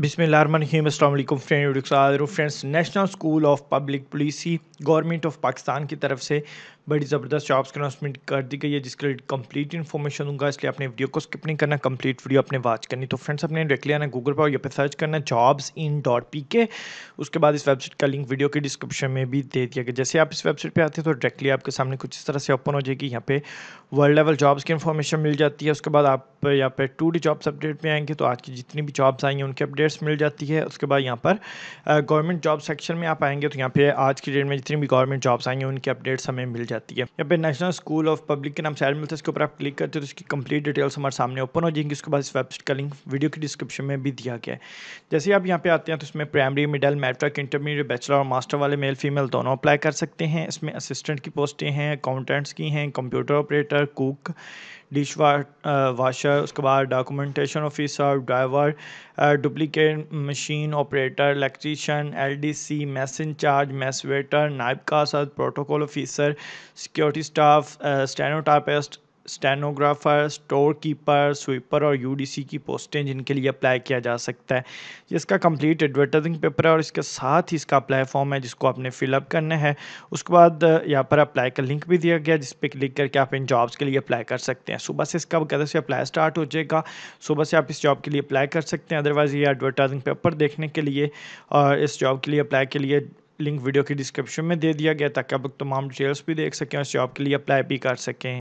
friend friends national school of public policy government of Pakistan की तरफ से बड़ी ज़बरदस्त जॉब्स की अनाउंसमेंट कर दी गई है जिसके लिए कंप्लीट इन्फॉर्मेशन दूंगा इसलिए अपने वीडियो को स्किप नहीं करना कंप्लीट वीडियो अपने वॉच करनी तो फ्रेंड्स अपने डायरेक्टली आना गूगल पर पर सर्च करना जॉब्स इन डॉट पी के उसके बाद इस वेबसाइट का लिंक वीडियो के डिस्क्रिप्शन में भी दे दिया गया जैसे आप इस वेबसाइट पर आते हैं तो डायरेक्टली आपके सामने कुछ इस तरह से ओपन हो जाएगी यहाँ पे वर्ल्ड लेवल जॉब्स की इन्फॉर्मेशन मिल जाती है उसके बाद आप यहाँ पर टू डी जॉब्स अपडेट में आएंगे तो आज की जितनी भी जॉब्स आई हैं उनके अपडेट डेट्स मिल जाती है उसके बाद यहाँ पर गवर्नमेंट जॉब सेक्शन में आप आएंगे तो यहाँ पे आज की डेट में जितनी भी गवर्नमेंट जॉब्स आएंगे उनकी अपडेट्स हमें मिल जाती है यहाँ पे नेशनल स्कूल ऑफ पब्लिक के नाम से मिलता है ऊपर आप क्लिक करते हो तो उसकी कंप्लीट डिटेल्स हमारे सामने ओपन हो जाएंगी उसके बाद इस वेबसाइट का लिंक वीडियो की डिस्क्रिप्शन में भी दिया गया है जैसे आप यहाँ पे आते हैं तो इसमें primary middle matric intermediate bachelor और मास्टर वाले मेल फीमेल दोनों अप्लाई कर सकते हैं इसमें असिस्टेंट की पोस्टें हैं अकाउंटेंट्स की हैं computer operator cook dish washer उसके बाद documentation officer driver duplicate machine operator electrician LDC mess incharge mess waiter waiter नायब का सर protocol officer security staff stenotypist stenographer store keeper sweeper और यूडीसी की पोस्टें जिनके लिए अप्लाई किया जा सकता है इसका कंप्लीट एडवर्टाइजिंग पेपर है और इसके साथ ही इसका अप्लाई फॉर्म है जिसको आपने फिलअप करना है उसके बाद यहाँ पर अप्लाई का लिंक भी दिया गया जिस पर क्लिक करके आप इन जॉब्स के लिए अप्लाई कर सकते हैं सुबह से इसका बकायदा से अप्लाई स्टार्ट हो जाएगा सुबह से आप इस जॉब के लिए अप्लाई कर सकते हैं अदरवाइज़ ये एडवर्टाइजिंग पेपर देखने के लिए और इस जॉब के लिए अप्लाई के लिए लिंक वीडियो की डिस्क्रिप्शन में दे दिया गया ताकि आप तमाम डिटेल्स भी देख सकें और इस जॉब के लिए अप्लाई भी कर सकें